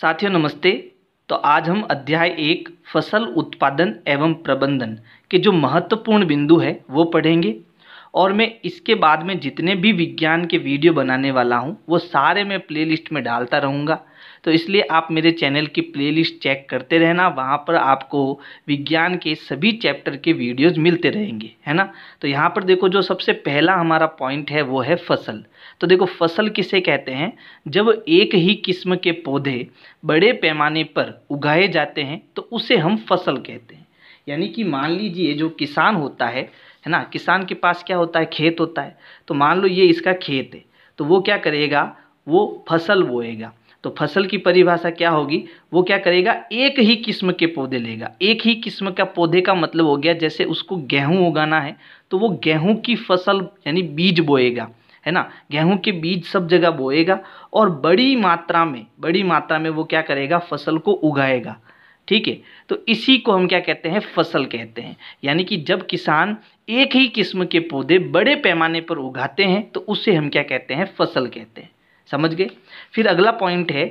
साथियों नमस्ते तो आज हम अध्याय एक फसल उत्पादन एवं प्रबंधन के जो महत्वपूर्ण बिंदु है वो पढ़ेंगे और मैं इसके बाद में जितने भी विज्ञान के वीडियो बनाने वाला हूँ वो सारे मैं प्लेलिस्ट में डालता रहूँगा तो इसलिए आप मेरे चैनल की प्लेलिस्ट चेक करते रहना वहाँ पर आपको विज्ञान के सभी चैप्टर के वीडियोस मिलते रहेंगे है ना तो यहाँ पर देखो जो सबसे पहला हमारा पॉइंट है वो है फसल तो देखो फसल किसे कहते हैं जब एक ही किस्म के पौधे बड़े पैमाने पर उगाए जाते हैं तो उसे हम फसल कहते हैं यानी कि मान लीजिए जो किसान होता है है ना किसान के पास क्या होता है खेत होता है तो मान लो ये इसका खेत है तो वो क्या करेगा वो फसल बोएगा तो फसल की परिभाषा क्या होगी वो क्या करेगा एक ही किस्म के पौधे लेगा एक ही किस्म का पौधे का मतलब हो गया जैसे उसको गेहूँ उगाना है तो वो गेहूँ की फसल यानी बीज बोएगा है ना गेहूं के बीज सब जगह बोएगा और बड़ी मात्रा में बड़ी मात्रा में वो क्या करेगा फसल को उगाएगा ठीक है तो इसी को हम क्या कहते हैं फसल कहते हैं यानी कि जब किसान एक ही किस्म के पौधे बड़े पैमाने पर उगाते हैं तो उसे हम क्या कहते हैं फसल कहते हैं समझ गए फिर अगला पॉइंट है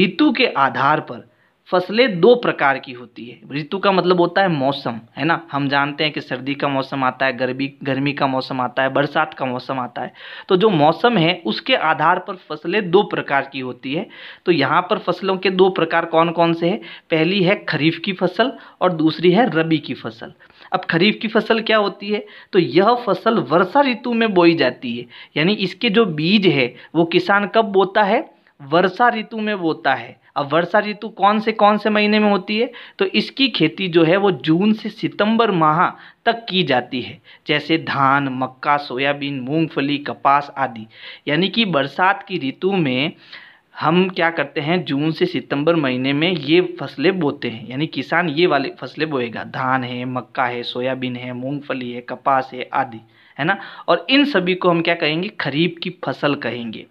ऋतु के आधार पर फसलें दो प्रकार की होती है ऋतु का मतलब होता है मौसम है ना हम जानते हैं कि सर्दी का मौसम आता है गर्मी गर्मी का मौसम आता है बरसात का मौसम आता है तो जो मौसम है उसके आधार पर फसलें दो प्रकार की होती है तो यहाँ पर फसलों के दो प्रकार कौन कौन से हैं पहली है खरीफ की फसल और दूसरी है रबी की फसल अब खरीफ की फसल क्या होती है तो यह फसल वर्षा ऋतु में बोई जाती है यानी इसके जो बीज है वो किसान कब बोता है वर्षा ऋतु में बोता है अब वर्षा ऋतु कौन से कौन से महीने में होती है तो इसकी खेती जो है वो जून से सितंबर माह तक की जाती है जैसे धान मक्का सोयाबीन मूंगफली कपास आदि यानी कि बरसात की ऋतु में हम क्या करते हैं जून से सितंबर महीने में ये फसलें बोते हैं यानी किसान ये वाली फसलें बोएगा धान है मक्का है सोयाबीन है मूंगफली है कपास है आदि है ना और इन सभी को हम क्या कहेंगे खरीफ की फसल कहेंगे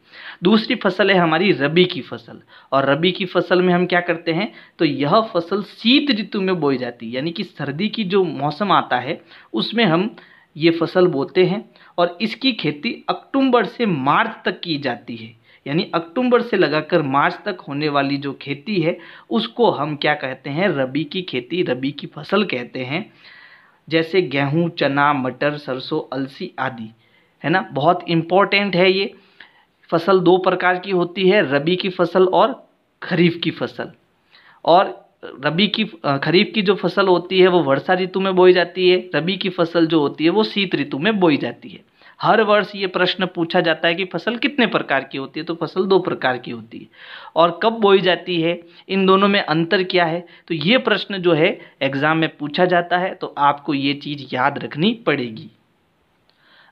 दूसरी फसल है हमारी रबी की फसल और रबी की फसल में हम क्या करते हैं तो यह फसल शीत ऋतु में बोई जाती है यानी कि सर्दी की जो मौसम आता है उसमें हम ये फसल बोते हैं और इसकी खेती अक्टूबर से मार्च तक की जाती है यानी अक्टूबर से लगाकर मार्च तक होने वाली जो खेती है उसको हम क्या कहते हैं रबी की खेती रबी की फसल कहते हैं जैसे गेहूँ चना मटर सरसों अलसी आदि है ना बहुत इम्पोर्टेंट है ये फसल दो प्रकार की होती है रबी की फसल और खरीफ की फसल और रबी की खरीफ की जो फसल होती है वो वर्षा ऋतु में बोई जाती है रबी की फसल जो होती है वो शीत ऋतु में बोई जाती है हर वर्ष ये प्रश्न पूछा जाता है कि फसल कितने प्रकार की होती है तो फसल दो प्रकार की होती है और कब बोई जाती है इन दोनों में अंतर क्या है तो ये प्रश्न जो है एग्ज़ाम में पूछा जाता है तो आपको ये चीज़ याद रखनी पड़ेगी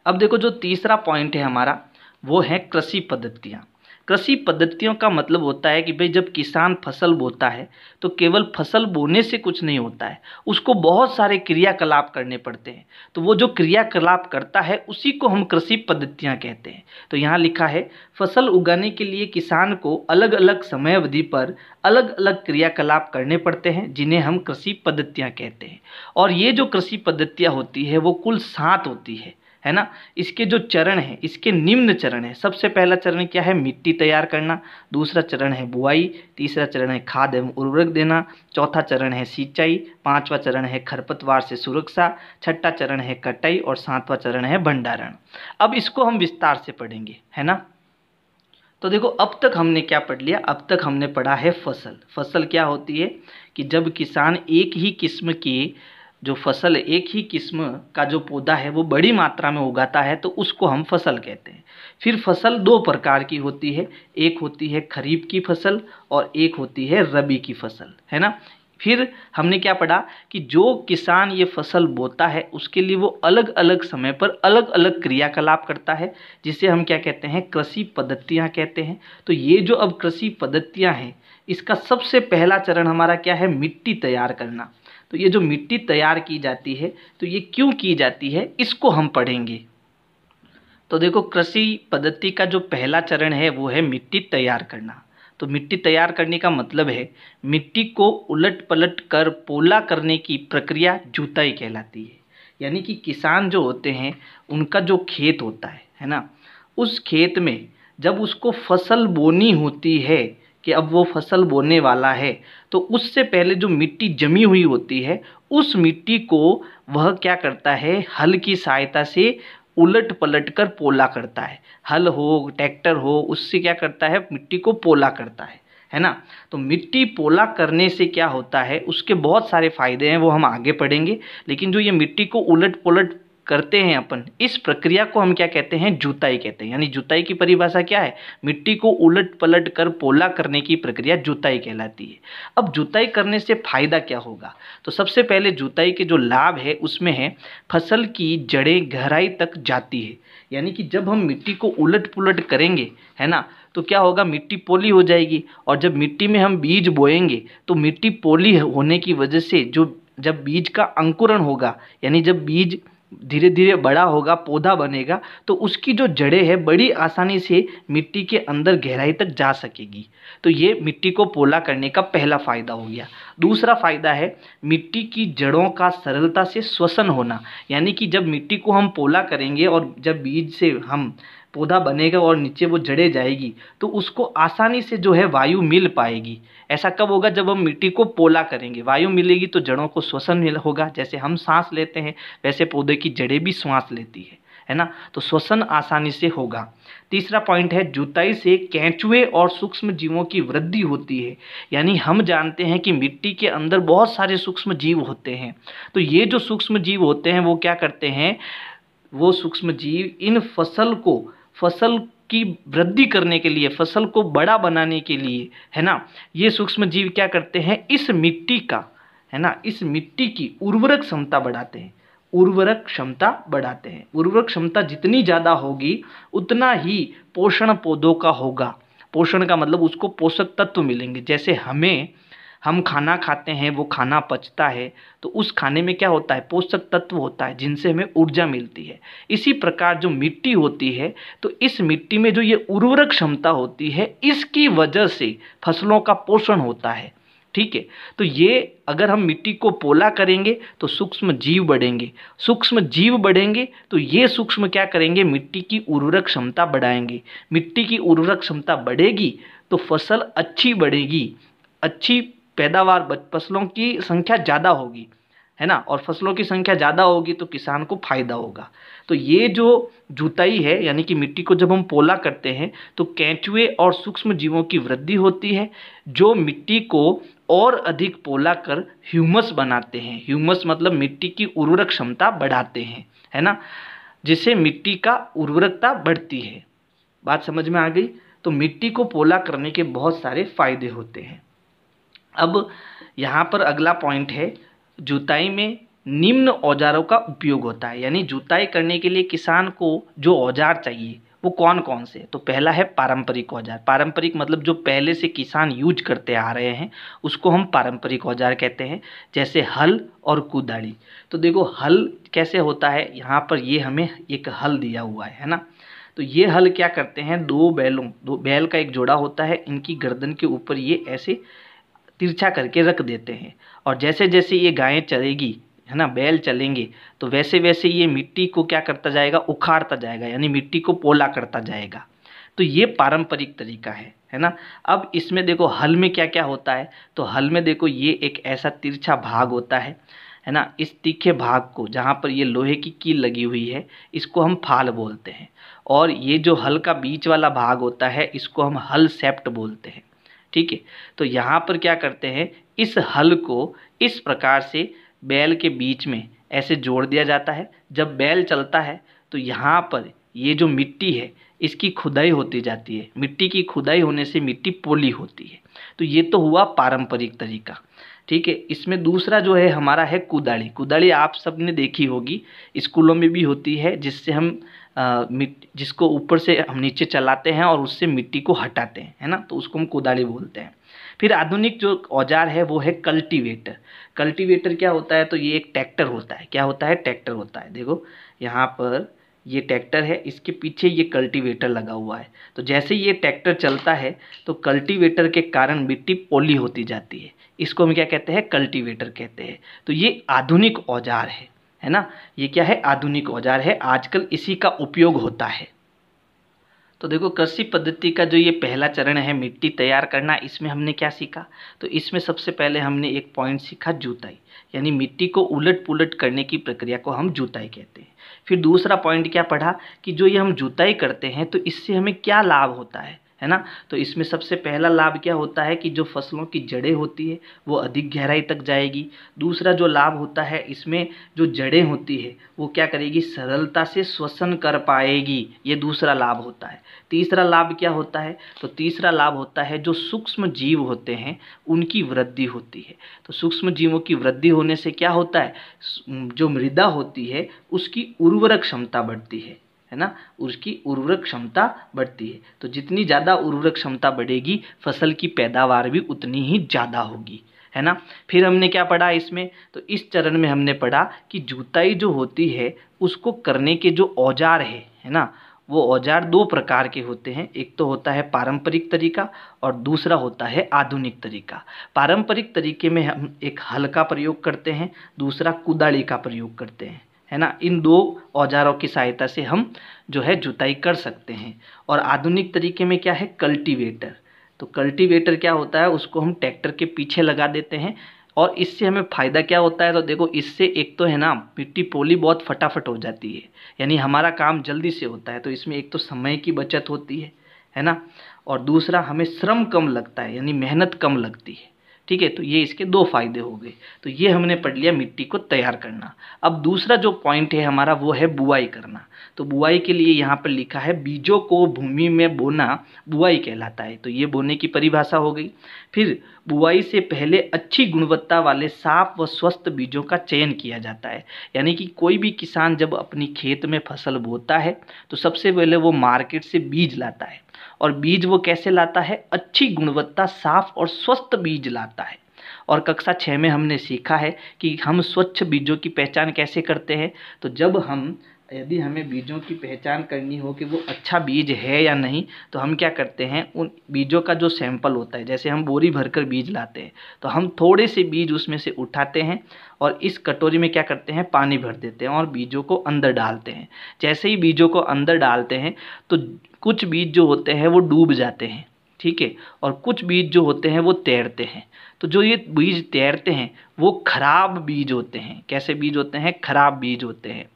अब देखो जो तीसरा पॉइंट है हमारा वो है कृषि पद्धतियाँ कृषि पद्धतियों का मतलब होता है कि भाई जब किसान फसल बोता है तो केवल फसल बोने से कुछ नहीं होता है उसको बहुत सारे क्रियाकलाप करने पड़ते हैं तो वो जो क्रियाकलाप करता है उसी को हम कृषि पद्धतियाँ कहते हैं तो यहाँ लिखा है फसल उगाने के लिए किसान को अलग अलग समय अवधि पर अलग अलग क्रियाकलाप करने पड़ते हैं जिन्हें हम कृषि पद्धतियाँ कहते हैं और ये जो कृषि पद्धतियाँ होती है वो कुल सात होती है है ना इसके जो चरण हैं इसके निम्न चरण हैं सबसे पहला चरण क्या है मिट्टी तैयार करना दूसरा चरण है बुआई तीसरा चरण है खाद एवं उर्वरक देना चौथा चरण है सिंचाई पांचवा चरण है खरपतवार से सुरक्षा छठा चरण है कटाई और सातवां चरण है भंडारण अब इसको हम विस्तार से पढ़ेंगे है ना तो देखो अब तक हमने क्या पढ़ लिया अब तक हमने पढ़ा है फसल फसल क्या होती है कि जब किसान एक ही किस्म के जो फसल एक ही किस्म का जो पौधा है वो बड़ी मात्रा में उगाता है तो उसको हम फसल कहते हैं फिर फसल दो प्रकार की होती है एक होती है खरीफ की फसल और एक होती है रबी की फसल है ना फिर हमने क्या पढ़ा कि जो किसान ये फसल बोता है उसके लिए वो अलग अलग समय पर अलग अलग क्रियाकलाप करता है जिसे हम क्या कहते हैं कृषि पद्धतियाँ कहते हैं तो ये जो अब कृषि पद्धतियाँ हैं इसका सबसे पहला चरण हमारा क्या है मिट्टी तैयार करना तो ये जो मिट्टी तैयार की जाती है तो ये क्यों की जाती है इसको हम पढ़ेंगे तो देखो कृषि पद्धति का जो पहला चरण है वो है मिट्टी तैयार करना तो मिट्टी तैयार करने का मतलब है मिट्टी को उलट पलट कर पोला करने की प्रक्रिया जुताई कहलाती है यानी कि किसान जो होते हैं उनका जो खेत होता है है ना उस खेत में जब उसको फसल बोनी होती है कि अब वो फसल बोने वाला है तो उससे पहले जो मिट्टी जमी हुई होती है उस मिट्टी को वह क्या करता है हल की सहायता से उलट पलट कर पोला करता है हल हो ट्रैक्टर हो उससे क्या करता है मिट्टी को पोला करता है है ना तो मिट्टी पोला करने से क्या होता है उसके बहुत सारे फायदे हैं वो हम आगे पढ़ेंगे लेकिन जो ये मिट्टी को उलट पलट करते हैं अपन इस प्रक्रिया को हम क्या कहते हैं जुताई कहते हैं यानी जुताई की परिभाषा क्या है मिट्टी को उलट पलट कर पोला करने की प्रक्रिया जुताई कहलाती है अब जुताई करने से फायदा क्या होगा तो सबसे पहले जुताई के जो लाभ है उसमें है फसल की जड़ें गहराई तक जाती है यानी कि जब हम मिट्टी को उलट पुलट करेंगे है ना तो क्या होगा मिट्टी पोली हो जाएगी और जब मिट्टी में हम बीज बोएंगे तो मिट्टी पोली होने की वजह से जो जब बीज का अंकुरण होगा यानी जब बीज धीरे धीरे बड़ा होगा पौधा बनेगा तो उसकी जो जड़ें है बड़ी आसानी से मिट्टी के अंदर गहराई तक जा सकेगी तो ये मिट्टी को पोला करने का पहला फ़ायदा हो गया दूसरा फ़ायदा है मिट्टी की जड़ों का सरलता से श्वसन होना यानी कि जब मिट्टी को हम पोला करेंगे और जब बीज से हम पौधा बनेगा और नीचे वो जड़े जाएगी तो उसको आसानी से जो है वायु मिल पाएगी ऐसा कब होगा जब हम मिट्टी को पोला करेंगे वायु मिलेगी तो जड़ों को श्वसन होगा जैसे हम सांस लेते हैं वैसे पौधे की जड़ें भी सांस लेती है है ना तो श्वसन आसानी से होगा तीसरा पॉइंट है जुताई से कैचुए और सूक्ष्म जीवों की वृद्धि होती है यानी हम जानते हैं कि मिट्टी के अंदर बहुत सारे सूक्ष्म जीव होते हैं तो ये जो सूक्ष्म जीव होते हैं वो क्या करते हैं वो सूक्ष्म जीव इन फसल को फसल की वृद्धि करने के लिए फसल को बड़ा बनाने के लिए है ना ये सूक्ष्म जीव क्या करते हैं इस मिट्टी का है ना इस मिट्टी की उर्वरक क्षमता बढ़ाते हैं उर्वरक क्षमता बढ़ाते हैं उर्वरक क्षमता जितनी ज़्यादा होगी उतना ही पोषण पौधों का होगा पोषण का मतलब उसको पोषक तत्व मिलेंगे जैसे हमें हम खाना खाते हैं वो खाना पचता है तो उस खाने में क्या होता है पोषक तत्व होता है जिनसे हमें ऊर्जा मिलती है इसी प्रकार जो मिट्टी होती है तो इस मिट्टी में जो ये उर्वरक क्षमता होती है इसकी वजह से फसलों का पोषण होता है ठीक है तो ये अगर हम मिट्टी को पोला करेंगे तो सूक्ष्म जीव बढ़ेंगे सूक्ष्म जीव बढ़ेंगे तो ये सूक्ष्म क्या करेंगे मिट्टी की उर्वरक क्षमता बढ़ाएंगे मिट्टी की उर्वरक क्षमता बढ़ेगी तो फसल अच्छी बढ़ेगी अच्छी पैदावार फसलों की संख्या ज़्यादा होगी है ना और फसलों की संख्या ज़्यादा होगी तो किसान को फायदा होगा तो ये जो जुताई है यानी कि मिट्टी को जब हम पोला करते हैं तो कैंचुए और सूक्ष्म जीवों की वृद्धि होती है जो मिट्टी को और अधिक पोला कर ह्यूमस बनाते हैं ह्यूमस मतलब मिट्टी की उर्वरक क्षमता बढ़ाते हैं है ना जिससे मिट्टी का उर्वरकता बढ़ती है बात समझ में आ गई तो मिट्टी को पोला करने के बहुत सारे फायदे होते हैं अब यहाँ पर अगला पॉइंट है जुताई में निम्न औजारों का उपयोग होता है यानी जुताई करने के लिए किसान को जो औजार चाहिए वो कौन कौन से तो पहला है पारंपरिक औजार पारंपरिक मतलब जो पहले से किसान यूज करते आ रहे हैं उसको हम पारंपरिक औजार कहते हैं जैसे हल और कुदाड़ी तो देखो हल कैसे होता है यहाँ पर ये हमें एक हल दिया हुआ है है ना तो ये हल क्या करते हैं दो बैलों दो बैल का एक जोड़ा होता है इनकी गर्दन के ऊपर ये ऐसे तिरछा करके रख देते हैं और जैसे जैसे ये गायें चलेगी है ना बैल चलेंगे तो वैसे वैसे ये मिट्टी को क्या करता जाएगा उखाड़ता जाएगा यानी मिट्टी को पोला करता जाएगा तो ये पारंपरिक तरीका है है ना अब इसमें देखो हल में क्या क्या होता है तो हल में देखो ये एक ऐसा तिरछा भाग होता है है ना इस तीखे भाग को जहाँ पर ये लोहे की कील लगी हुई है इसको हम फाल बोलते हैं और ये जो हल का बीच वाला भाग होता है इसको हम हल सेप्ट बोलते हैं ठीक है तो यहाँ पर क्या करते हैं इस हल को इस प्रकार से बैल के बीच में ऐसे जोड़ दिया जाता है जब बैल चलता है तो यहाँ पर ये जो मिट्टी है इसकी खुदाई होती जाती है मिट्टी की खुदाई होने से मिट्टी पोली होती है तो ये तो हुआ पारंपरिक तरीका ठीक है इसमें दूसरा जो है हमारा है कुदाड़ी कुदाड़ी आप सब ने देखी होगी स्कूलों में भी होती है जिससे हम मिट्टी जिसको ऊपर से हम नीचे चलाते हैं और उससे मिट्टी को हटाते हैं है ना तो उसको हम कोदाली बोलते हैं फिर आधुनिक जो औजार है वो है कल्टीवेटर कल्टीवेटर क्या होता है तो ये एक ट्रैक्टर होता है क्या होता है ट्रैक्टर होता है देखो यहाँ पर ये ट्रैक्टर है इसके पीछे ये कल्टीवेटर लगा हुआ है तो जैसे ये ट्रैक्टर चलता है तो कल्टीवेटर के कारण मिट्टी पोली होती जाती है इसको हम क्या कहते हैं कल्टीवेटर कहते हैं तो ये आधुनिक औजार है है ना ये क्या है आधुनिक औजार है आजकल इसी का उपयोग होता है तो देखो कृषि पद्धति का जो ये पहला चरण है मिट्टी तैयार करना इसमें हमने क्या सीखा तो इसमें सबसे पहले हमने एक पॉइंट सीखा जुताई यानी मिट्टी को उलट पुलट करने की प्रक्रिया को हम जुताई कहते हैं फिर दूसरा पॉइंट क्या पढ़ा कि जो ये हम जुताई करते हैं तो इससे हमें क्या लाभ होता है है ना तो इसमें सबसे पहला लाभ क्या होता है कि जो फसलों की जड़ें होती है वो अधिक गहराई तक जाएगी दूसरा जो लाभ होता है इसमें जो जड़ें होती है वो क्या करेगी सरलता से श्वसन कर पाएगी ये दूसरा लाभ होता है तीसरा लाभ क्या होता है तो तीसरा लाभ होता है जो सूक्ष्म जीव होते हैं उनकी वृद्धि होती है तो सूक्ष्म जीवों की वृद्धि होने से क्या होता है जो मृदा होती है उसकी उर्वरक क्षमता बढ़ती है है ना उसकी उर्वरक क्षमता बढ़ती है तो जितनी ज़्यादा उर्वरक क्षमता बढ़ेगी फसल की पैदावार भी उतनी ही ज़्यादा होगी है ना फिर हमने क्या पढ़ा इसमें तो इस चरण में हमने पढ़ा कि जुताई जो होती है उसको करने के जो औजार है है ना वो औजार दो प्रकार के होते हैं एक तो होता है पारंपरिक तरीका और दूसरा होता है आधुनिक तरीका पारंपरिक तरीके में हम एक हल का प्रयोग करते हैं दूसरा कुदाली का प्रयोग करते हैं है ना इन दो औजारों की सहायता से हम जो है जुताई कर सकते हैं और आधुनिक तरीके में क्या है कल्टीवेटर तो कल्टीवेटर क्या होता है उसको हम ट्रैक्टर के पीछे लगा देते हैं और इससे हमें फ़ायदा क्या होता है तो देखो इससे एक तो है ना मिट्टी पोली बहुत फटाफट हो जाती है यानी हमारा काम जल्दी से होता है तो इसमें एक तो समय की बचत होती है है ना और दूसरा हमें श्रम कम लगता है यानी मेहनत कम लगती है ठीक है तो ये इसके दो फायदे हो गए तो ये हमने पढ़ लिया मिट्टी को तैयार करना अब दूसरा जो पॉइंट है हमारा वो है बुआई करना तो बुआई के लिए यहाँ पर लिखा है बीजों को भूमि में बोना बुआई कहलाता है तो ये बोने की परिभाषा हो गई फिर बुआई से पहले अच्छी गुणवत्ता वाले साफ व स्वस्थ बीजों का चयन किया जाता है यानी कि कोई भी किसान जब अपनी खेत में फसल बोता है तो सबसे पहले वो मार्केट से बीज लाता है और बीज वो कैसे लाता है अच्छी गुणवत्ता साफ और स्वस्थ बीज लाता है और कक्षा छः में हमने सीखा है कि हम स्वच्छ बीजों की पहचान कैसे करते हैं तो जब हम यदि हमें बीजों की पहचान करनी हो कि वो अच्छा बीज है या नहीं तो हम क्या करते हैं उन बीजों का जो सैंपल होता है जैसे हम बोरी भरकर बीज लाते हैं तो हम थोड़े से बीज उसमें से उठाते हैं और इस कटोरी में क्या करते हैं पानी भर देते हैं और बीजों को अंदर डालते हैं जैसे ही बीजों को अंदर डालते हैं तो कुछ बीज जो होते हैं वो डूब जाते हैं ठीक है और कुछ बीज जो होते हैं वो तैरते हैं तो जो ये बीज तैरते हैं वो खराब बीज होते हैं कैसे बीज होते हैं खराब बीज होते हैं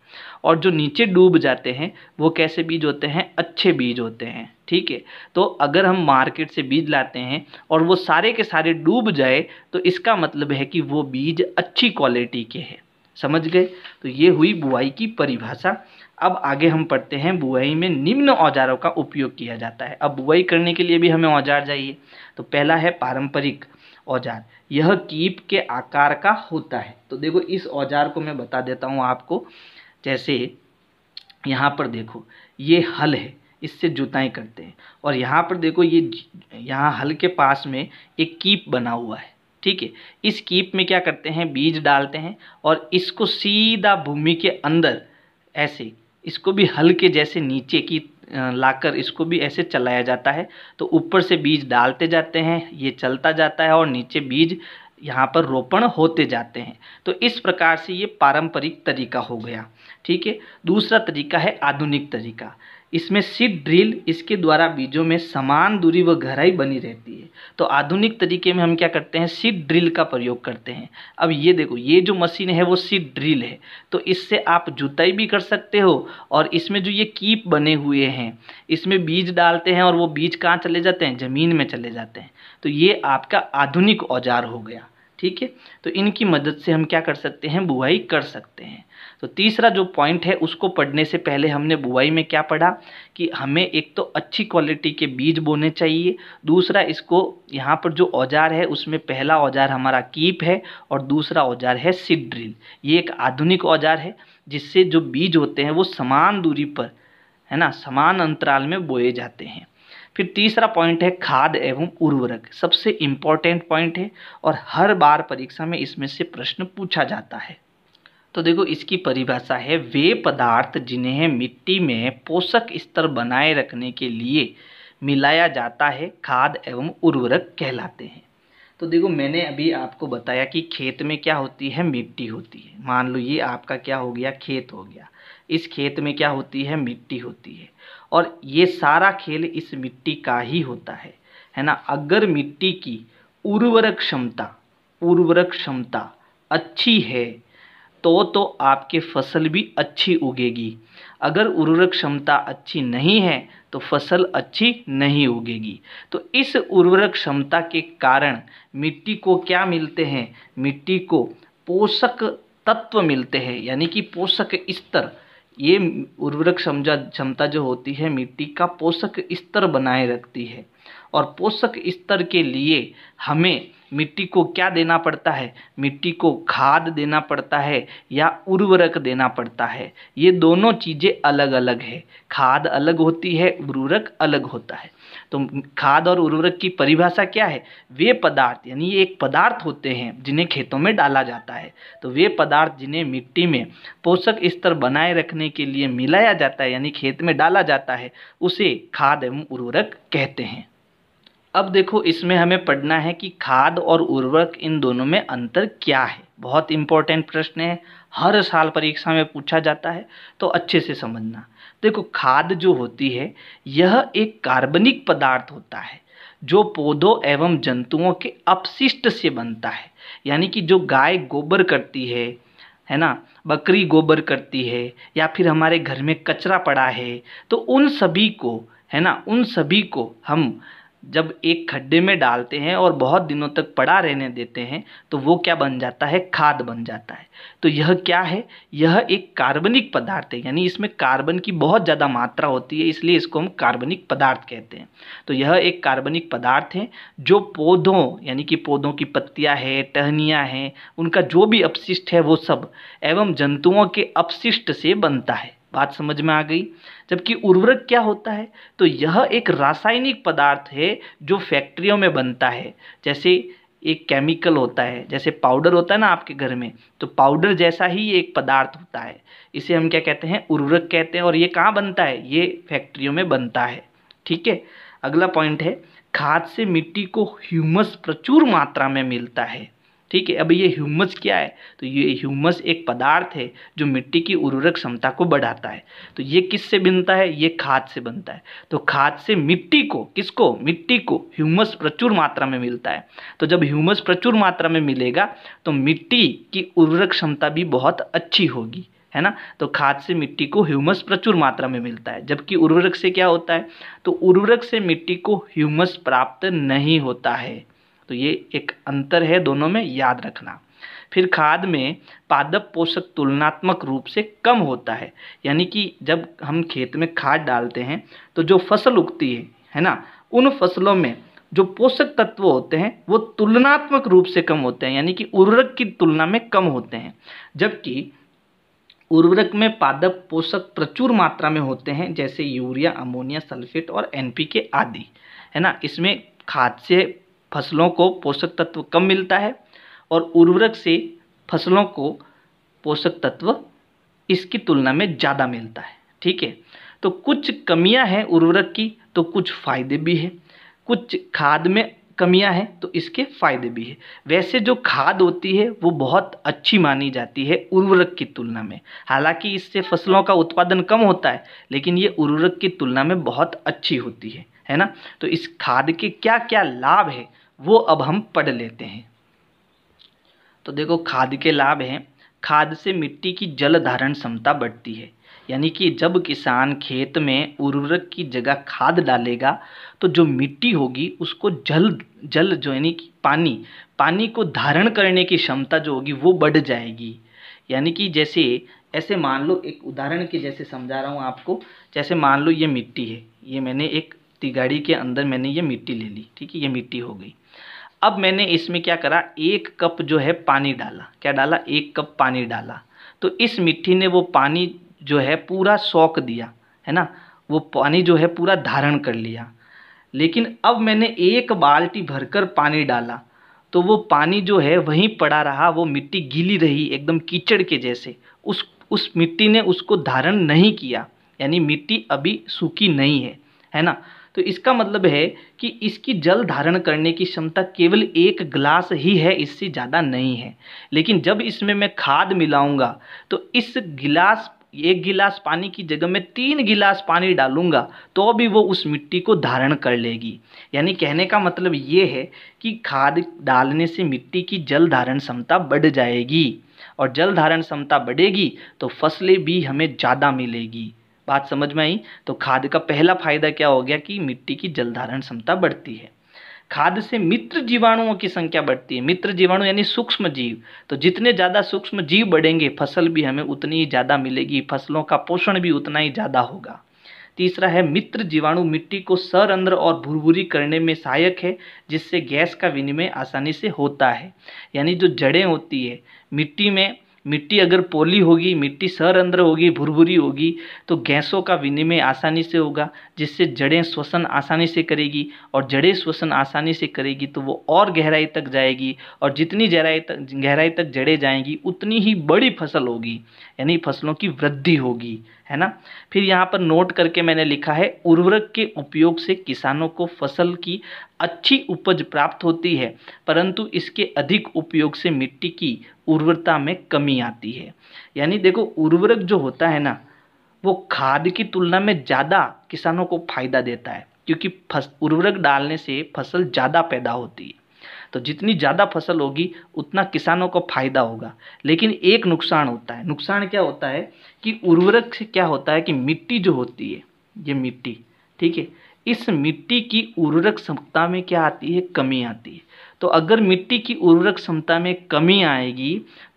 और जो नीचे डूब जाते हैं वो कैसे बीज होते हैं अच्छे बीज होते हैं ठीक है तो अगर हम मार्केट से बीज लाते हैं और वो सारे के सारे डूब जाए तो इसका मतलब है कि वो बीज अच्छी क्वालिटी के हैं समझ गए तो ये हुई बुआई की परिभाषा अब आगे हम पढ़ते हैं बुआई में निम्न औजारों का उपयोग किया जाता है अब बुआई करने के लिए भी हमें औजार चाहिए तो पहला है पारंपरिक औजार यह कीप के आकार का होता है तो देखो इस औजार को मैं बता देता हूँ आपको जैसे यहाँ पर देखो ये हल है इससे जुताई करते हैं और यहाँ पर देखो ये यहाँ हल के पास में एक कीप बना हुआ है ठीक है इस कीप में क्या करते हैं बीज डालते हैं और इसको सीधा भूमि के अंदर ऐसे इसको भी हल के जैसे नीचे की लाकर इसको भी ऐसे चलाया जाता है तो ऊपर से बीज डालते जाते हैं ये चलता जाता है और नीचे बीज यहाँ पर रोपण होते जाते हैं तो इस प्रकार से ये पारंपरिक तरीका हो गया ठीक है दूसरा तरीका है आधुनिक तरीका इसमें सीड ड्रिल इसके द्वारा बीजों में समान दूरी व गहराई बनी रहती है तो आधुनिक तरीके में हम क्या करते हैं सीड ड्रिल का प्रयोग करते हैं अब ये देखो ये जो मशीन है वो सीड ड्रिल है तो इससे आप जुताई भी कर सकते हो और इसमें जो ये कीप बने हुए हैं इसमें बीज डालते हैं और वो बीज कहाँ चले जाते हैं ज़मीन में चले जाते हैं तो ये आपका आधुनिक औजार हो गया ठीक है तो इनकी मदद से हम क्या कर सकते हैं बुआई कर सकते हैं तो तीसरा जो पॉइंट है उसको पढ़ने से पहले हमने बुआई में क्या पढ़ा कि हमें एक तो अच्छी क्वालिटी के बीज बोने चाहिए दूसरा इसको यहाँ पर जो औजार है उसमें पहला औजार हमारा कीप है और दूसरा औजार है सीड ड्रिल ये एक आधुनिक औजार है जिससे जो बीज होते हैं वो समान दूरी पर है ना समान अंतराल में बोए जाते हैं फिर तीसरा पॉइंट है खाद एवं उर्वरक सबसे इम्पॉर्टेंट पॉइंट है और हर बार परीक्षा में इसमें से प्रश्न पूछा जाता है तो देखो इसकी परिभाषा है वे पदार्थ जिन्हें मिट्टी में पोषक स्तर बनाए रखने के लिए मिलाया जाता है खाद एवं उर्वरक कहलाते हैं तो देखो मैंने अभी आपको बताया कि खेत में क्या होती है मिट्टी होती है मान लो ये आपका क्या हो गया खेत हो गया इस खेत में क्या होती है मिट्टी होती है और ये सारा खेल इस मिट्टी का ही होता है है ना अगर मिट्टी की उर्वरक क्षमता उर्वरक क्षमता अच्छी है तो तो आपके फसल भी अच्छी उगेगी अगर उर्वरक क्षमता अच्छी नहीं है तो फसल अच्छी नहीं उगेगी तो इस उर्वरक क्षमता के कारण मिट्टी को क्या मिलते हैं मिट्टी को पोषक तत्व मिलते हैं यानी कि पोषक स्तर ये उर्वरक समझा क्षमता जो होती है मिट्टी का पोषक स्तर बनाए रखती है और पोषक स्तर के लिए हमें मिट्टी को क्या देना पड़ता है मिट्टी को खाद देना पड़ता है या उर्वरक देना पड़ता है ये दोनों चीज़ें अलग अलग है खाद अलग होती है उर्वरक अलग होता है तो खाद और उर्वरक की परिभाषा क्या है वे पदार्थ यानी ये एक पदार्थ होते हैं जिन्हें खेतों में डाला जाता है तो वे पदार्थ जिन्हें मिट्टी में पोषक स्तर बनाए रखने के लिए मिलाया जाता है यानी खेत में डाला जाता है उसे खाद एवं उर्वरक कहते हैं अब देखो इसमें हमें पढ़ना है कि खाद और उर्वरक इन दोनों में अंतर क्या है बहुत इंपॉर्टेंट प्रश्न है हर साल परीक्षा में पूछा जाता है तो अच्छे से समझना देखो खाद जो होती है यह एक कार्बनिक पदार्थ होता है जो पौधों एवं जंतुओं के अपशिष्ट से बनता है यानी कि जो गाय गोबर करती है है ना बकरी गोबर करती है या फिर हमारे घर में कचरा पड़ा है तो उन सभी को है ना उन सभी को हम जब एक खड्डे में डालते हैं और बहुत दिनों तक पड़ा रहने देते हैं तो वो क्या बन जाता है खाद बन जाता है तो यह क्या है यह एक कार्बनिक पदार्थ है यानी इसमें कार्बन की बहुत ज़्यादा मात्रा होती है इसलिए इसको हम कार्बनिक पदार्थ कहते हैं तो यह एक कार्बनिक पदार्थ है जो पौधों यानी कि पौधों की पत्तियाँ हैं टहनियाँ हैं उनका जो भी अपशिष्ट है वो सब एवं जंतुओं के अपशिष्ट से बनता है बात समझ में आ गई जबकि उर्वरक क्या होता है तो यह एक रासायनिक पदार्थ है जो फैक्ट्रियों में बनता है जैसे एक केमिकल होता है जैसे पाउडर होता है ना आपके घर में तो पाउडर जैसा ही एक पदार्थ होता है इसे हम क्या कहते हैं उर्वरक कहते हैं और ये कहाँ बनता है ये फैक्ट्रियों में बनता है ठीक है अगला पॉइंट है खाद से मिट्टी को ह्यूमस प्रचुर मात्रा में मिलता है ठीक है अब ये ह्यूमस क्या है तो ये ह्यूमस एक पदार्थ है जो मिट्टी की उर्वरक क्षमता को बढ़ाता है तो ये किससे बनता है ये खाद से बनता है तो खाद से मिट्टी को किसको मिट्टी को ह्यूमस प्रचुर मात्रा में मिलता है तो जब ह्यूमस प्रचुर मात्रा में मिलेगा तो मिट्टी की उर्वरक क्षमता भी बहुत अच्छी होगी है ना तो खाद से मिट्टी को ह्यूमस प्रचुर मात्रा में मिलता है जबकि उर्वरक से क्या होता है तो उर्वरक से मिट्टी को ह्यूमस प्राप्त नहीं होता है तो ये एक अंतर है दोनों में याद रखना फिर खाद में पादप पोषक तुलनात्मक रूप से कम होता है यानी कि जब हम खेत में खाद डालते हैं तो जो फसल उगती है है ना उन फसलों में जो पोषक तत्व होते हैं वो तुलनात्मक रूप से कम होते हैं यानी कि उर्वरक की तुलना में कम होते हैं जबकि उर्वरक में पादप पोषक प्रचुर मात्रा में होते हैं जैसे यूरिया अमोनिया सल्फेट और एनपीके आदि है ना इसमें खाद से फसलों को पोषक तत्व कम मिलता है और उर्वरक से फसलों को पोषक तत्व इसकी तुलना में ज़्यादा मिलता है ठीक है तो कुछ कमियां हैं उर्वरक की तो कुछ फायदे भी हैं कुछ खाद में कमियां हैं तो इसके फायदे भी हैं वैसे जो खाद होती है वो बहुत अच्छी मानी जाती है उर्वरक की तुलना में हालांकि इससे फसलों का उत्पादन कम होता है लेकिन ये उर्वरक की तुलना में बहुत अच्छी होती है है ना तो इस खाद के क्या क्या लाभ है वो अब हम पढ़ लेते हैं तो देखो खाद के लाभ हैं खाद से मिट्टी की जल धारण क्षमता बढ़ती है यानी कि जब किसान खेत में उर्वरक की जगह खाद डालेगा तो जो मिट्टी होगी उसको जल जल जो यानी कि पानी पानी को धारण करने की क्षमता जो होगी वो बढ़ जाएगी यानी कि जैसे ऐसे मान लो एक उदाहरण के जैसे समझा रहा हूँ आपको जैसे मान लो ये मिट्टी है ये मैंने एक तिगाड़ी के अंदर मैंने ये मिट्टी ले ली ठीक है ये मिट्टी हो गई अब मैंने इसमें क्या करा एक कप जो है पानी डाला क्या डाला एक कप पानी डाला तो इस मिट्टी ने वो पानी जो है पूरा सौक दिया है ना वो पानी जो है पूरा धारण कर लिया लेकिन अब मैंने एक बाल्टी भरकर पानी डाला तो वो पानी जो है वहीं पड़ा रहा वो मिट्टी गीली रही एकदम कीचड़ के जैसे उस उस मिट्टी ने उसको धारण नहीं किया यानी मिट्टी अभी सूखी नहीं है है ना तो इसका मतलब है कि इसकी जल धारण करने की क्षमता केवल एक ग्लास ही है इससे ज़्यादा नहीं है लेकिन जब इसमें मैं खाद मिलाऊंगा तो इस गिलास एक गिलास पानी की जगह में तीन गिलास पानी डालूंगा तो भी वो उस मिट्टी को धारण कर लेगी यानी कहने का मतलब ये है कि खाद डालने से मिट्टी की जल धारण क्षमता बढ़ जाएगी और जल धारण क्षमता बढ़ेगी तो फसलें भी हमें ज़्यादा मिलेगी बात समझ में आई तो खाद का पहला फायदा क्या हो गया कि मिट्टी की जल धारण क्षमता बढ़ती है खाद से मित्र जीवाणुओं की संख्या बढ़ती है मित्र जीवाणु यानी सूक्ष्म जीव तो जितने ज़्यादा सूक्ष्म जीव बढ़ेंगे फसल भी हमें उतनी ही ज़्यादा मिलेगी फसलों का पोषण भी उतना ही ज़्यादा होगा तीसरा है मित्र जीवाणु मिट्टी को सरंध्र और भुरभुरी करने में सहायक है जिससे गैस का विनिमय आसानी से होता है यानी जो जड़ें होती है मिट्टी में मिट्टी अगर पोली होगी मिट्टी सर अंदर होगी भुरभुरी होगी तो गैसों का विनिमय आसानी से होगा जिससे जड़ें श्वसन आसानी से करेगी और जड़ें श्वसन आसानी से करेगी तो वो और गहराई तक जाएगी और जितनी गहराई तक गहराई तक जड़ें जाएंगी उतनी ही बड़ी फसल होगी यानी फसलों की वृद्धि होगी है ना फिर यहाँ पर नोट करके मैंने लिखा है उर्वरक के उपयोग से किसानों को फसल की अच्छी उपज प्राप्त होती है परंतु इसके अधिक उपयोग से मिट्टी की उर्वरता में कमी आती है यानी देखो उर्वरक जो होता है ना वो खाद की तुलना में ज़्यादा किसानों को फायदा देता है क्योंकि फस उर्वरक डालने से फसल ज़्यादा पैदा होती है तो जितनी ज़्यादा फसल होगी उतना किसानों को फायदा होगा लेकिन एक नुकसान होता है नुकसान क्या होता है कि उर्वरक से क्या होता है कि मिट्टी जो होती है ये मिट्टी ठीक है इस मिट्टी की उर्वरक क्षमता में क्या आती है कमी आती है तो अगर मिट्टी की उर्वरक क्षमता में कमी आएगी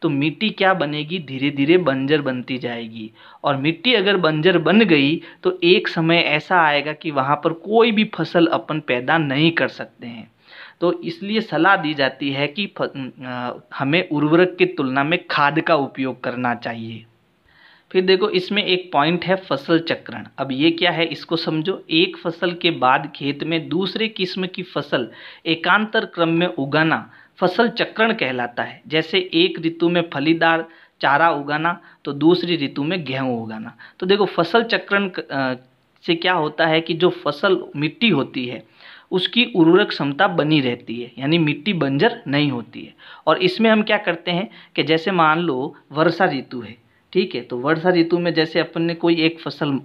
तो मिट्टी क्या बनेगी धीरे धीरे बंजर बनती जाएगी और मिट्टी अगर बंजर बन गई तो एक समय ऐसा आएगा कि वहाँ पर कोई भी फसल अपन पैदा नहीं कर सकते हैं तो इसलिए सलाह दी जाती है कि हमें उर्वरक की तुलना में खाद का उपयोग करना चाहिए फिर देखो इसमें एक पॉइंट है फसल चक्रण अब ये क्या है इसको समझो एक फसल के बाद खेत में दूसरे किस्म की फसल एकांतर क्रम में उगाना फसल चक्रण कहलाता है जैसे एक ऋतु में फलीदार चारा उगाना तो दूसरी ऋतु में गेहूं उगाना तो देखो फसल चक्रण से क्या होता है कि जो फसल मिट्टी होती है उसकी उर्वरक क्षमता बनी रहती है यानी मिट्टी बंजर नहीं होती है और इसमें हम क्या करते हैं कि जैसे मान लो वर्षा ऋतु है ठीक है तो वर्षा ऋतु में जैसे अपन ने कोई एक फसल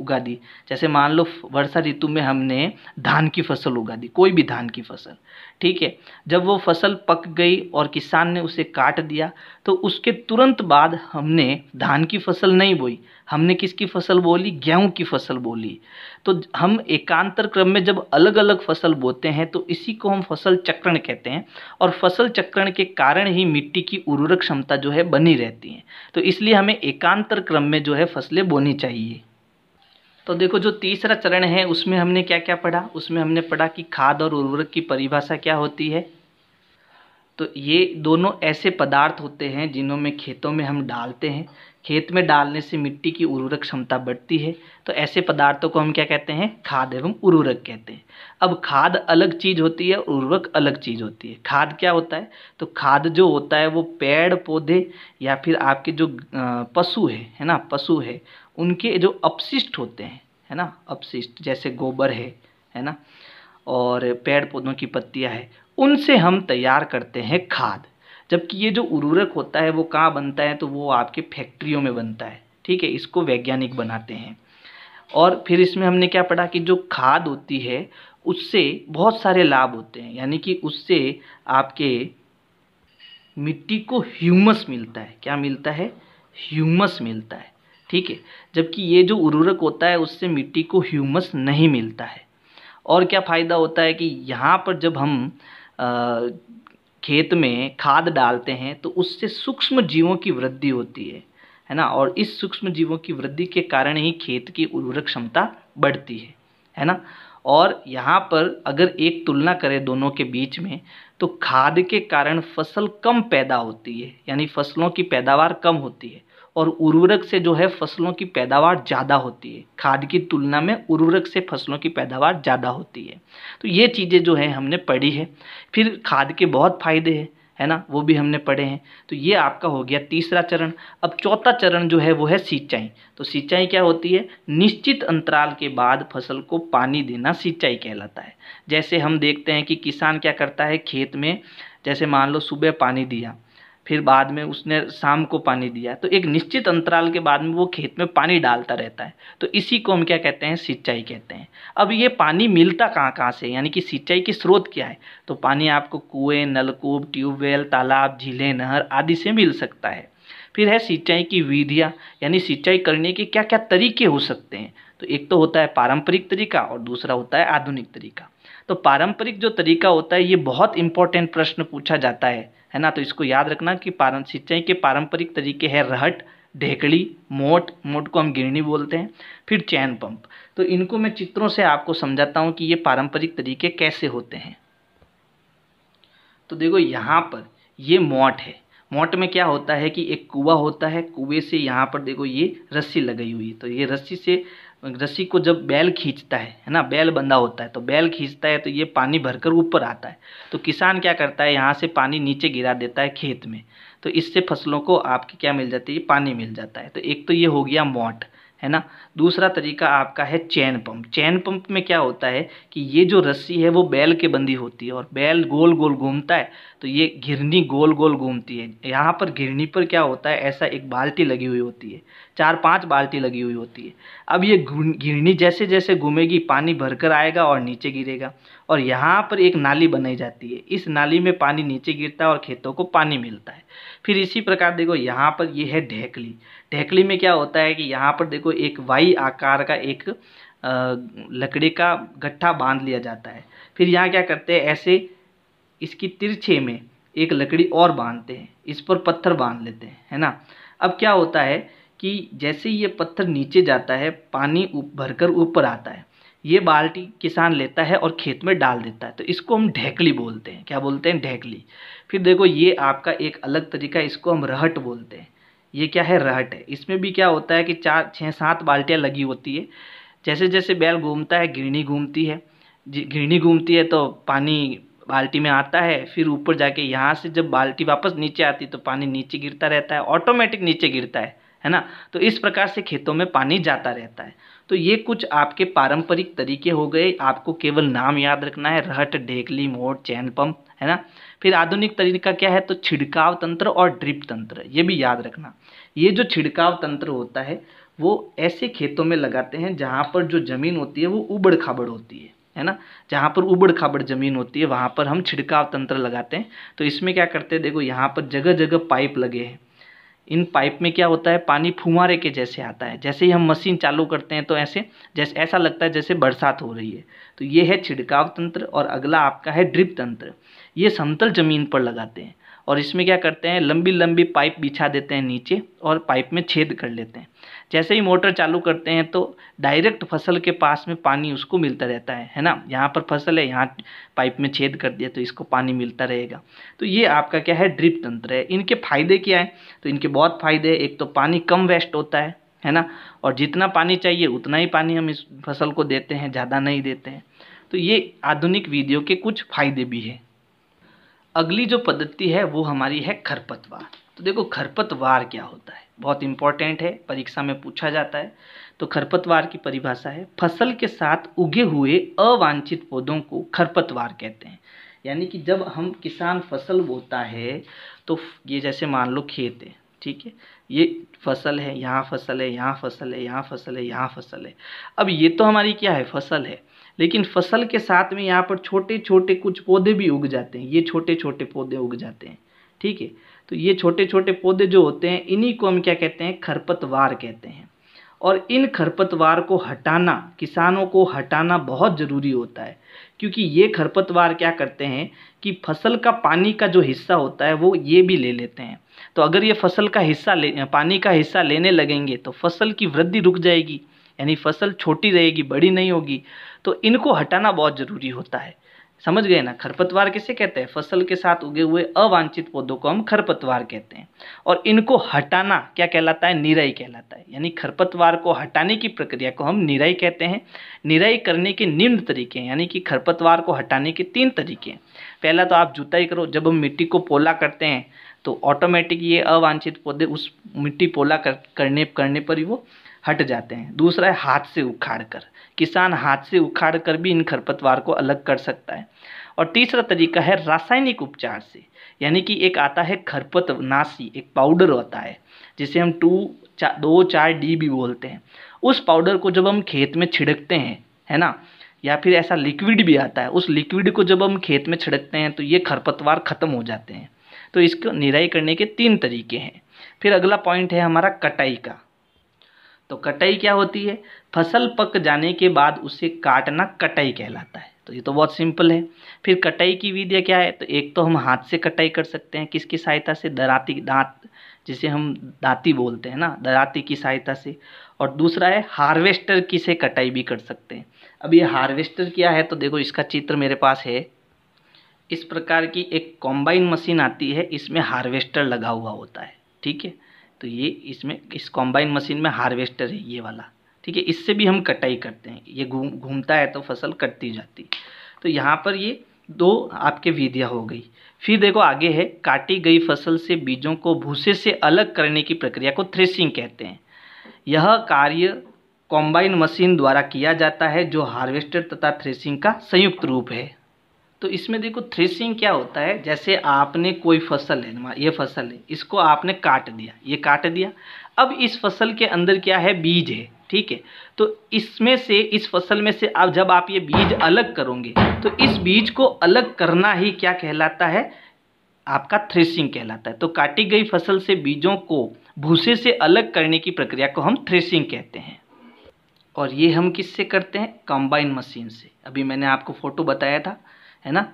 उगा दी जैसे मान लो वर्षा ऋतु में हमने धान की फसल उगा दी कोई भी धान की फसल ठीक है जब वो फसल पक गई और किसान ने उसे काट दिया तो उसके तुरंत बाद हमने धान की फसल नहीं बोई हमने किसकी फसल बोली गेहूं की फसल बोली तो हम एकांतर क्रम में जब अलग अलग फसल बोते हैं तो इसी को हम फसल चक्रण कहते हैं और फसल चक्रण के कारण ही मिट्टी की उर्वरक क्षमता जो है बनी रहती है तो इसलिए हमें एकांतर क्रम में जो है फसलें बोनी चाहिए तो देखो जो तीसरा चरण है उसमें हमने क्या क्या पढ़ा उसमें हमने पढ़ा कि खाद और उर्वरक की परिभाषा क्या होती है तो ये दोनों ऐसे पदार्थ होते हैं जिन्हों में खेतों में हम डालते हैं खेत में डालने से मिट्टी की उर्वरक क्षमता बढ़ती है तो ऐसे पदार्थों को हम क्या कहते हैं खाद एवं उर्वरक कहते हैं अब खाद अलग चीज़ होती है उर्वरक अलग चीज़ होती है खाद क्या होता है तो खाद जो होता है वो पेड़ पौधे या फिर आपके जो पशु है है ना पशु है उनके जो अपशिष्ट होते हैं है ना अपशिष्ट जैसे गोबर है है ना और पेड़ पौधों की पत्तियाँ है उनसे हम तैयार करते हैं खाद जबकि ये जो उर्वरक होता है वो कहाँ बनता है तो वो आपके फैक्ट्रियों में बनता है ठीक है इसको वैज्ञानिक बनाते हैं और फिर इसमें हमने क्या पढ़ा कि जो खाद होती है उससे बहुत सारे लाभ होते हैं यानी कि उससे आपके मिट्टी को ह्यूमस मिलता है क्या मिलता है ह्यूमस मिलता है ठीक है जबकि ये जो उर्वरक होता है उससे मिट्टी को ह्यूमस नहीं मिलता है और क्या फ़ायदा होता है कि यहाँ पर जब हम खेत में खाद डालते हैं तो उससे सूक्ष्म जीवों की वृद्धि होती है है ना और इस सूक्ष्म जीवों की वृद्धि के कारण ही खेत की उर्वरक क्षमता बढ़ती है है ना और यहाँ पर अगर एक तुलना करें दोनों के बीच में तो खाद के कारण फसल कम पैदा होती है यानी फसलों की पैदावार कम होती है और उर्वरक से जो है फसलों की पैदावार ज़्यादा होती है खाद की तुलना में उर्वरक से फसलों की पैदावार ज़्यादा होती है तो ये चीज़ें जो है हमने पढ़ी है फिर खाद के बहुत फायदे हैं है ना वो भी हमने पढ़े हैं तो ये आपका हो गया तीसरा चरण अब चौथा चरण जो है वो है सिंचाई तो सिंचाई क्या होती है निश्चित अंतराल के बाद फसल को पानी देना सिंचाई कहलाता है जैसे हम देखते हैं कि किसान क्या करता है खेत में जैसे मान लो सुबह पानी दिया फिर बाद में उसने शाम को पानी दिया तो एक निश्चित अंतराल के बाद में वो खेत में पानी डालता रहता है तो इसी को हम क्या कहते हैं सिंचाई कहते हैं अब ये पानी मिलता कहाँ कहाँ से यानी कि सिंचाई के स्रोत क्या है तो पानी आपको कुएँ नलकूप ट्यूबवेल तालाब झीलें नहर आदि से मिल सकता है फिर है सिंचाई की विधियाँ यानी सिंचाई करने के क्या क्या तरीके हो सकते हैं तो एक तो होता है पारंपरिक तरीका और दूसरा होता है आधुनिक तरीका तो पारंपरिक जो तरीका होता है ये बहुत इंपॉर्टेंट प्रश्न पूछा जाता है है ना तो इसको याद रखना कि पारं सिंचाई के पारंपरिक तरीके हैं रहट ढेकड़ी मोट मोट को हम गिरनी बोलते हैं फिर चैन पंप तो इनको मैं चित्रों से आपको समझाता हूँ कि ये पारंपरिक तरीके कैसे होते हैं तो देखो यहाँ पर ये मोट है मोट में क्या होता है कि एक कुआ होता है कुएं से यहाँ पर देखो ये रस्सी लगाई हुई है तो ये रस्सी से रस्सी को जब बैल खींचता है है ना बैल बंधा होता है तो बैल खींचता है तो ये पानी भरकर ऊपर आता है तो किसान क्या करता है यहाँ से पानी नीचे गिरा देता है खेत में तो इससे फसलों को आपकी क्या मिल जाती है पानी मिल जाता है तो एक तो ये हो गया मोट है ना दूसरा तरीका आपका है चैन पंप चैन पंप में क्या होता है कि ये जो रस्सी है वो बैल के बंदी होती है और बैल गोल गोल घूमता है तो ये घिरनी गोल गोल घूमती है यहाँ पर घिरनी पर क्या होता है ऐसा एक बाल्टी लगी हुई होती है चार पांच बाल्टी लगी हुई होती है अब ये घिरनी जैसे जैसे घूमेगी पानी भरकर आएगा और नीचे गिरेगा और यहाँ पर एक नाली बनाई जाती है इस नाली में पानी नीचे गिरता है और खेतों को पानी मिलता है फिर इसी प्रकार देखो यहाँ पर ये है ढेकली ढेकली में क्या होता है कि यहाँ पर देखो एक वाई आकार का एक लकड़ी का गट्ठा बांध लिया जाता है फिर यहाँ क्या करते हैं ऐसे इसकी तिरछे में एक लकड़ी और बांधते हैं इस पर पत्थर बांध लेते हैं है ना अब क्या होता है कि जैसे ये पत्थर नीचे जाता है पानी भरकर ऊपर आता है ये बाल्टी किसान लेता है और खेत में डाल देता है तो इसको हम ढेकली बोलते हैं क्या बोलते हैं ढेकली फिर देखो ये आपका एक अलग तरीका है इसको हम रहट बोलते हैं ये क्या है रहट है इसमें भी क्या होता है कि चार छः सात बाल्टियाँ लगी होती है जैसे जैसे बैल घूमता है गिरनी घूमती है गिरनी घूमती है तो पानी बाल्टी में आता है फिर ऊपर जाके यहाँ से जब बाल्टी वापस नीचे आती तो पानी नीचे गिरता रहता है ऑटोमेटिक नीचे गिरता है है ना तो इस प्रकार से खेतों में पानी जाता रहता है तो ये कुछ आपके पारंपरिक तरीके हो गए आपको केवल नाम याद रखना है रहट ढेकली मोड़ चैन पंप है ना फिर आधुनिक तरीका क्या है तो छिड़काव तंत्र और ड्रिप तंत्र ये भी याद रखना ये जो छिड़काव तंत्र होता है वो ऐसे खेतों में लगाते हैं जहाँ पर जो ज़मीन होती है वो उबड़ खाबड़ होती है है ना जहाँ पर उबड़ खाबड़ ज़मीन होती है वहाँ पर हम छिड़काव तंत्र लगाते हैं तो इसमें क्या करते हैं देखो यहाँ पर जगह जगह पाइप लगे हैं इन पाइप में क्या होता है पानी फुहारे के जैसे आता है जैसे ही हम मशीन चालू करते हैं तो ऐसे जैसे ऐसा लगता है जैसे बरसात हो रही है तो ये है छिड़काव तंत्र और अगला आपका है ड्रिप तंत्र ये समतल ज़मीन पर लगाते हैं और इसमें क्या करते हैं लंबी लंबी पाइप बिछा देते हैं नीचे और पाइप में छेद कर लेते हैं जैसे ही मोटर चालू करते हैं तो डायरेक्ट फसल के पास में पानी उसको मिलता रहता है है ना यहाँ पर फसल है यहाँ पाइप में छेद कर दिया तो इसको पानी मिलता रहेगा तो ये आपका क्या है ड्रिप तंत्र है इनके फायदे क्या है तो इनके बहुत फायदे हैं एक तो पानी कम वेस्ट होता है है ना और जितना पानी चाहिए उतना ही पानी हम इस फसल को देते हैं ज़्यादा नहीं देते हैं तो ये आधुनिक विधियों के कुछ फायदे भी हैं अगली जो पद्धति है वो हमारी है खरपतवार तो देखो खरपतवार क्या होता है बहुत इम्पॉर्टेंट है परीक्षा में पूछा जाता है तो खरपतवार की परिभाषा है फसल के साथ उगे हुए अवांछित पौधों को खरपतवार कहते हैं यानी कि जब हम किसान फसल बोता है तो ये जैसे मान लो खेत है ठीक है ये फसल है यहाँ फसल है यहाँ फसल है यहाँ फसल है यहाँ फसल है अब ये तो हमारी क्या है फसल है लेकिन फसल के साथ में यहाँ पर छोटे छोटे कुछ पौधे भी उग जाते हैं ये छोटे छोटे पौधे उग जाते हैं ठीक है तो ये छोटे छोटे पौधे जो होते हैं इन्हीं को हम क्या कहते हैं खरपतवार कहते हैं और इन खरपतवार को हटाना किसानों को हटाना बहुत ज़रूरी होता है क्योंकि ये खरपतवार क्या करते हैं कि फसल का पानी का जो हिस्सा होता है वो ये भी ले लेते हैं तो अगर ये फसल का हिस्सा ले पानी का हिस्सा लेने लगेंगे तो फसल की वृद्धि रुक जाएगी यानी फसल छोटी रहेगी बड़ी नहीं होगी तो इनको हटाना बहुत ज़रूरी होता है समझ गए ना खरपतवार किसे कहते हैं फसल के साथ उगे हुए अवांछित पौधों को हम खरपतवार कहते हैं और इनको हटाना क्या कहलाता है निराई कहलाता है यानी खरपतवार को हटाने की प्रक्रिया को हम निराई कहते हैं निराई करने के निम्न तरीके हैं यानी कि खरपतवार को हटाने के तीन तरीके हैं पहला तो आप जुताई करो जब हम मिट्टी को पोला करते हैं तो ऑटोमेटिक ये अवांछित पौधे उस मिट्टी पोला कर, करने करने पर ही वो हट जाते हैं दूसरा है हाथ से उखाड़ कर किसान हाथ से उखाड़ कर भी इन खरपतवार को अलग कर सकता है और तीसरा तरीका है रासायनिक उपचार से यानी कि एक आता है खरपत नाशी एक पाउडर होता है जिसे हम टू चा, दो चार डी भी बोलते हैं उस पाउडर को जब हम खेत में छिड़कते हैं है ना या फिर ऐसा लिक्विड भी आता है उस लिक्विड को जब हम खेत में छिड़कते हैं तो ये खरपतवार ख़त्म हो जाते हैं तो इसको निराई करने के तीन तरीके हैं फिर अगला पॉइंट है हमारा कटाई का तो कटाई क्या होती है फसल पक जाने के बाद उसे काटना कटाई कहलाता है तो ये तो बहुत सिंपल है फिर कटाई की विधि क्या है तो एक तो हम हाथ से कटाई कर सकते हैं किसकी सहायता से दराती दांत जिसे हम दाती बोलते हैं ना दराती की सहायता से और दूसरा है हार्वेस्टर की से कटाई भी कर सकते हैं अब ये हार्वेस्टर क्या है तो देखो इसका चित्र मेरे पास है इस प्रकार की एक कॉम्बाइन मशीन आती है इसमें हार्वेस्टर लगा हुआ होता है ठीक है तो ये इसमें इस कॉम्बाइन मशीन में हार्वेस्टर है ये वाला ठीक है इससे भी हम कटाई करते हैं ये घूम गुम, घूमता है तो फसल कटती जाती तो यहाँ पर ये दो आपके विधियाँ हो गई फिर देखो आगे है काटी गई फसल से बीजों को भूसे से अलग करने की प्रक्रिया को थ्रेसिंग कहते हैं यह कार्य कॉम्बाइन मशीन द्वारा किया जाता है जो हार्वेस्टर तथा थ्रेसिंग का संयुक्त रूप है तो इसमें देखो थ्रेसिंग क्या होता है जैसे आपने कोई फसल है ये फसल है इसको आपने काट दिया ये काट दिया अब इस फसल के अंदर क्या है बीज है ठीक है तो इसमें से इस फसल में से आप जब आप ये बीज अलग करोगे तो इस बीज को अलग करना ही क्या कहलाता है आपका थ्रेसिंग कहलाता है तो काटी गई फसल से बीजों को भूसे से अलग करने की प्रक्रिया को हम थ्रेसिंग कहते हैं और ये हम किससे करते हैं कॉम्बाइन मशीन से अभी मैंने आपको फ़ोटो बताया था है ना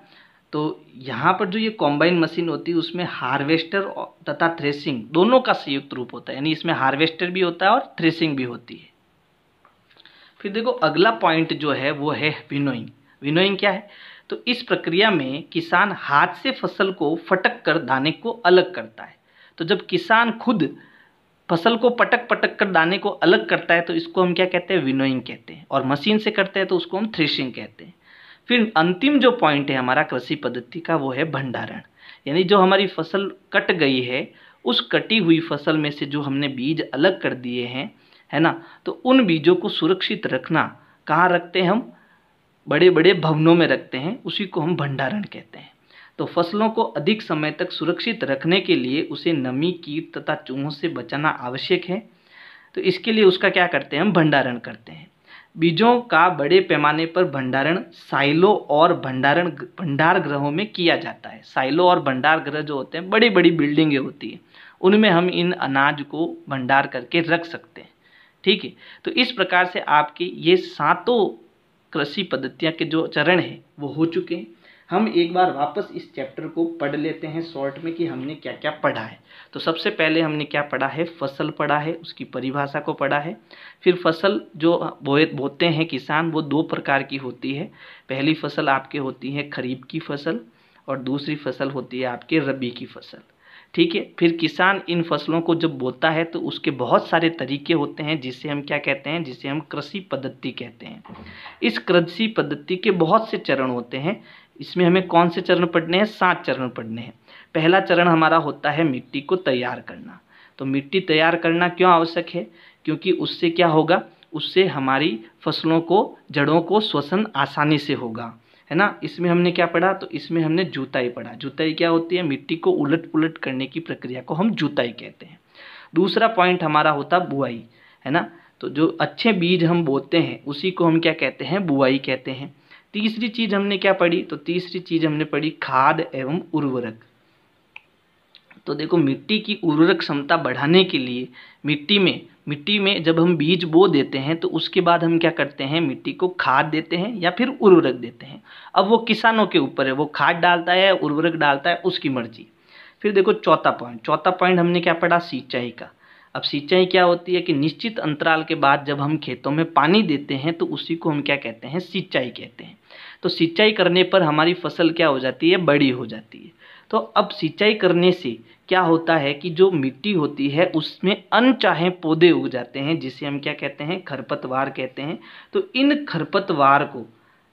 तो यहाँ पर जो ये कॉम्बाइन मशीन होती है उसमें हार्वेस्टर तथा थ्रेसिंग दोनों का संयुक्त रूप होता है यानी इसमें हार्वेस्टर भी होता है और थ्रेसिंग भी होती है फिर देखो अगला पॉइंट जो है वो है विनोइंग विनोइंग क्या है तो इस प्रक्रिया में किसान हाथ से फसल को फटक कर दाने को अलग करता है तो जब किसान खुद फसल को पटक पटक कर दाने को अलग करता है तो इसको हम क्या कहते हैं विनोइंग कहते हैं और मशीन से करते हैं तो उसको हम थ्रेशिंग कहते हैं फिर अंतिम जो पॉइंट है हमारा कृषि पद्धति का वो है भंडारण यानी जो हमारी फसल कट गई है उस कटी हुई फसल में से जो हमने बीज अलग कर दिए हैं है ना तो उन बीजों को सुरक्षित रखना कहाँ रखते हैं हम बड़े बड़े भवनों में रखते हैं उसी को हम भंडारण कहते हैं तो फसलों को अधिक समय तक सुरक्षित रखने के लिए उसे नमी कीट तथा चूहों से बचाना आवश्यक है तो इसके लिए उसका क्या करते हैं हम भंडारण करते हैं बीजों का बड़े पैमाने पर भंडारण साइलो और भंडारण भंडार ग्रहों में किया जाता है साइलो और भंडार ग्रह जो होते हैं बड़ी बड़ी बिल्डिंगें होती हैं उनमें हम इन अनाज को भंडार करके रख सकते हैं ठीक है तो इस प्रकार से आपके ये सातों कृषि पद्धतियाँ के जो चरण हैं वो हो चुके हैं हम एक बार वापस इस चैप्टर को पढ़ लेते हैं शॉर्ट में कि हमने क्या क्या पढ़ा है तो सबसे पहले हमने क्या पढ़ा है फसल पढ़ा है उसकी परिभाषा को पढ़ा है फिर फसल जो बोए बोते हैं किसान वो दो प्रकार की होती है पहली फसल आपके होती है खरीफ की फसल और दूसरी फसल होती है आपके रबी की फसल ठीक है फिर किसान इन फसलों को जब बोता है तो उसके बहुत सारे तरीके होते हैं जिसे हम क्या कहते हैं जिसे हम कृषि पद्धति कहते हैं इस कृषि पद्धति के बहुत से चरण होते हैं इसमें हमें कौन से चरण पढ़ने हैं सात चरण पढ़ने हैं पहला चरण हमारा होता है मिट्टी को तैयार करना तो मिट्टी तैयार करना क्यों आवश्यक है क्योंकि उससे क्या होगा उससे हमारी फसलों को जड़ों को श्वसन आसानी से होगा है ना इसमें हमने क्या पढ़ा तो इसमें हमने जुताई पढ़ा जुताई क्या होती है मिट्टी को उलट पुलट करने की प्रक्रिया को हम जुताई कहते हैं दूसरा पॉइंट हमारा होता बुआई है ना तो जो अच्छे बीज हम बोते हैं उसी को हम क्या कहते हैं बुआई कहते हैं तीसरी चीज़ हमने क्या पढ़ी तो तीसरी चीज़ हमने पढ़ी खाद एवं उर्वरक तो देखो मिट्टी की उर्वरक क्षमता बढ़ाने के लिए मिट्टी में मिट्टी में जब हम बीज बो देते हैं तो उसके बाद हम क्या करते हैं मिट्टी को खाद देते हैं या फिर उर्वरक देते हैं अब वो किसानों के ऊपर है वो खाद डालता है उर्वरक डालता है उसकी मर्जी फिर देखो चौथा पॉइंट चौथा पॉइंट हमने क्या पढ़ा सिंचाई का अब सिंचाई क्या होती है कि निश्चित अंतराल के बाद जब हम खेतों में पानी देते हैं तो उसी को हम क्या कहते हैं सिंचाई कहते हैं तो सिंचाई करने पर हमारी फसल क्या हो जाती है बड़ी हो जाती है तो अब सिंचाई करने से क्या होता है कि जो मिट्टी होती है उसमें अनचाहे पौधे उग जाते हैं जिसे हम क्या कहते हैं खरपतवार कहते हैं तो इन खरपतवार को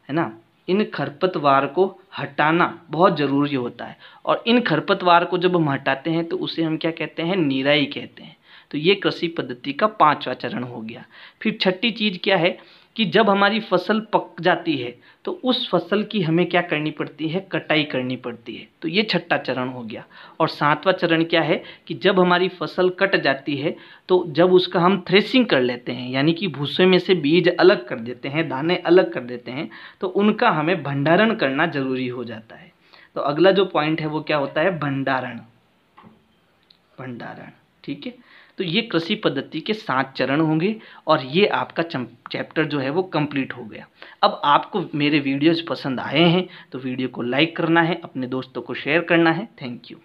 है ना इन खरपतवार को हटाना बहुत ज़रूरी होता है और इन खरपतवार को जब हम हटाते हैं तो उसे हम क्या कहते हैं निराई कहते हैं तो ये कृषि पद्धति का पांचवा चरण हो गया फिर छठी चीज़ क्या है कि जब हमारी फसल पक जाती है तो उस फसल की हमें क्या करनी पड़ती है कटाई करनी पड़ती है तो ये छठा चरण हो गया और सातवां चरण क्या है कि जब हमारी फसल कट जाती है तो जब उसका हम थ्रेसिंग कर लेते हैं यानी कि भूसे में से बीज अलग कर देते हैं दाने अलग कर देते हैं तो उनका हमें भंडारण करना ज़रूरी हो जाता है तो अगला जो पॉइंट है वो क्या होता है भंडारण भंडारण ठीक है तो ये कृषि पद्धति के सात चरण होंगे और ये आपका चैप्टर जो है वो कंप्लीट हो गया अब आपको मेरे वीडियोज़ पसंद आए हैं तो वीडियो को लाइक करना है अपने दोस्तों को शेयर करना है थैंक यू